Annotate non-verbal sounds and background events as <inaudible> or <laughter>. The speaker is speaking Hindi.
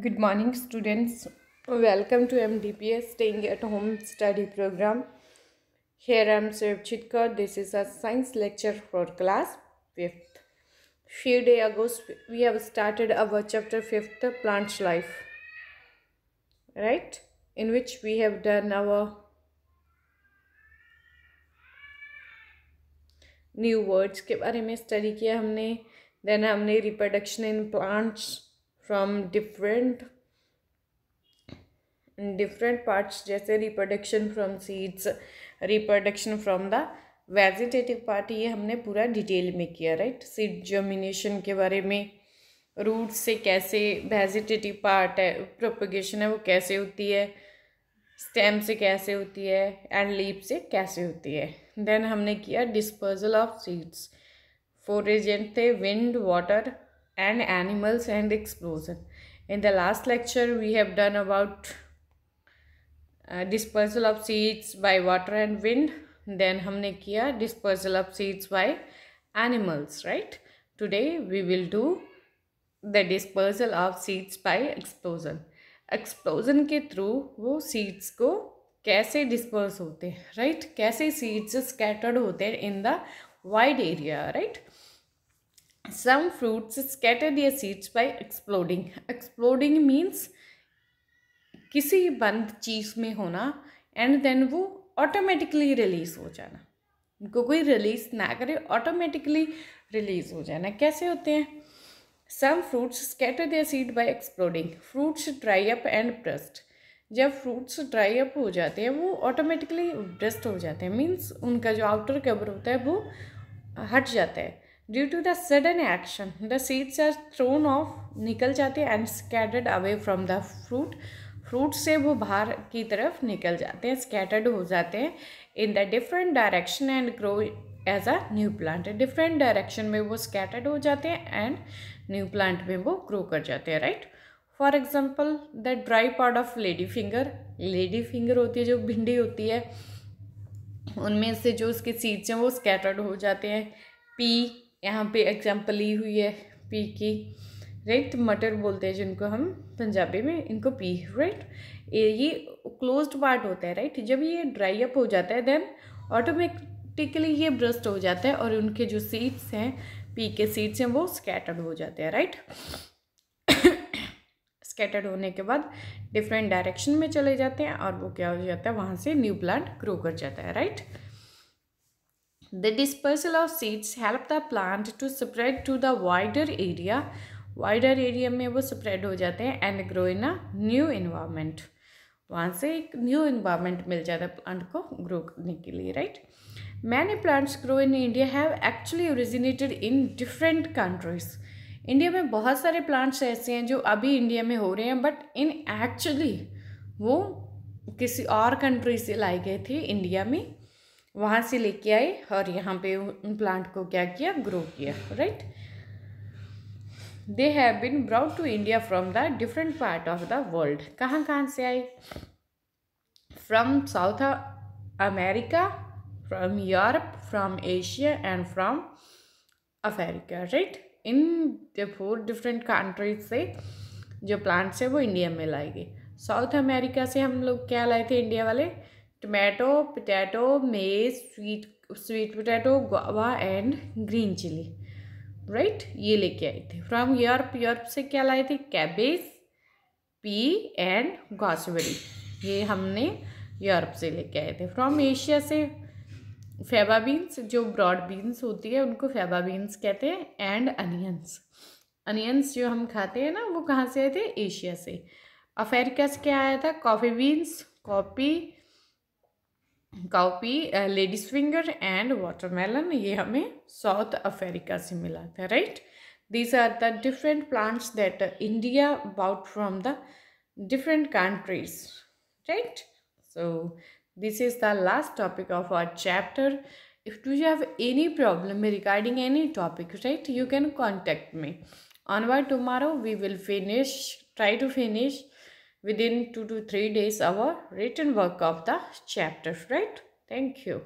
Good morning students welcome to M D P S staying at home study programme here I am Soeb Chhitkar this is a science lecture for class fifth few day अगोस्ट we have started our chapter fifth plants life right in which we have done our new words के बारे में स्टडी किया हमने देन हमने reproduction in plants from different different parts जैसे reproduction from seeds reproduction from the vegetative part ये हमने पूरा डिटेल में किया राइट सीड जर्मिनेशन के बारे में रूट से कैसे वेजिटेटिव पार्ट है प्रोपोगेशन है वो कैसे होती है स्टेम से कैसे होती है एंड लीप से कैसे होती है देन हमने किया disposal of seeds four agent थे wind water and animals and explosion in the last lecture we have done about uh, dispersal of seeds by water and wind then हमने किया dispersal of seeds by animals right today we will do the dispersal of seeds by explosion explosion ke through wo seeds ko kaise disperse hote right Kaise seeds scattered hote हैं in the wide area right some fruits scatter their seeds by exploding exploding means किसी बंद चीज़ में होना एंड देन वो ऑटोमेटिकली रिलीज़ हो जाना उनको कोई रिलीज़ ना करे ऑटोमेटिकली रिलीज़ हो जाना कैसे होते हैं some fruits scatter their seed by exploding fruits dry up and burst जब फ्रूट्स ड्राई अप हो जाते हैं वो ऑटोमेटिकली ब्रस्ट हो जाते हैं मीन्स उनका जो आउटर कवर होता है वो हट जाता है due to the sudden action the seeds are thrown off निकल जाते हैं and scattered away from the fruit fruit से वो बाहर की तरफ निकल जाते हैं स्कैटर्ड हो जाते हैं in the different direction and grow as a new plant different direction में वो स्कैटर्ड हो जाते हैं एंड न्यू प्लांट में वो ग्रो कर जाते हैं right for example the dry part of lady finger lady finger होती है जो भिंडी होती है उनमें से जो उसके सीड्स हैं वो स्कैटर्ड हो जाते हैं पी यहाँ पे एग्जाम्पल ली हुई है पी की राइट मटर बोलते हैं जिनको हम पंजाबी में इनको पी राइट ये क्लोज्ड पार्ट होता है राइट जब ये ड्राई अप हो जाता है देन ऑटोमेटिकली ये ब्रस्ट हो जाता है और उनके जो सीड्स हैं पी के सीड्स हैं वो स्कैटर्ड हो जाते हैं राइट स्कैटर्ड <coughs> होने के बाद डिफरेंट डायरेक्शन में चले जाते हैं और वो क्या हो जाता है वहाँ से न्यू प्लांट ग्रो कर जाता है right The dispersal of seeds help the plant to spread to the wider area. Wider area में वो spread हो जाते हैं and grow in a new environment. वहाँ से एक न्यू इन्वायरमेंट मिल जाता है प्लांट को ग्रो करने के लिए right many plants grow in India have actually originated in different countries India में बहुत सारे प्लांट्स ऐसे हैं जो अभी इंडिया में हो रहे हैं बट इन एक्चुअली वो किसी और कंट्री से लाए गए थे इंडिया में वहाँ से लेके आए और यहाँ पे उन प्लांट को क्या किया ग्रो किया right they have been brought to India from the different part of the world कहाँ कहाँ से आए from South America from Europe from Asia and from Africa right in four different countries से जो प्लांट्स है वो इंडिया में लाए गए साउथ अमेरिका से हम लोग क्या लाए थे इंडिया वाले tomato potato maize sweet sweet potato guava and green chilli right ये लेके आए थे फ्रॉम यूरोप यूरोप से क्या लाए थे कैबेज पी एंड गॉसबेरी ये हमने यूरोप से लेके आए थे फ्रॉम एशिया से फेबा बीन्स जो ब्रॉड बीन्स होती है उनको फेबा बीन्स कहते हैं एंड अनियंस अनियंस जो हम खाते हैं ना वो कहाँ से आए थे एशिया से अफेरिका से क्या आया था coffee beans coffee cowpea ladies finger and watermelon ये हमें South Africa. से मिला these are the different plants that india bought from the different countries right so this is the last topic of our chapter if you have any problem regarding any topic right you can contact me onward tomorrow we will finish try to finish within two to three days our written work of the chapter right thank you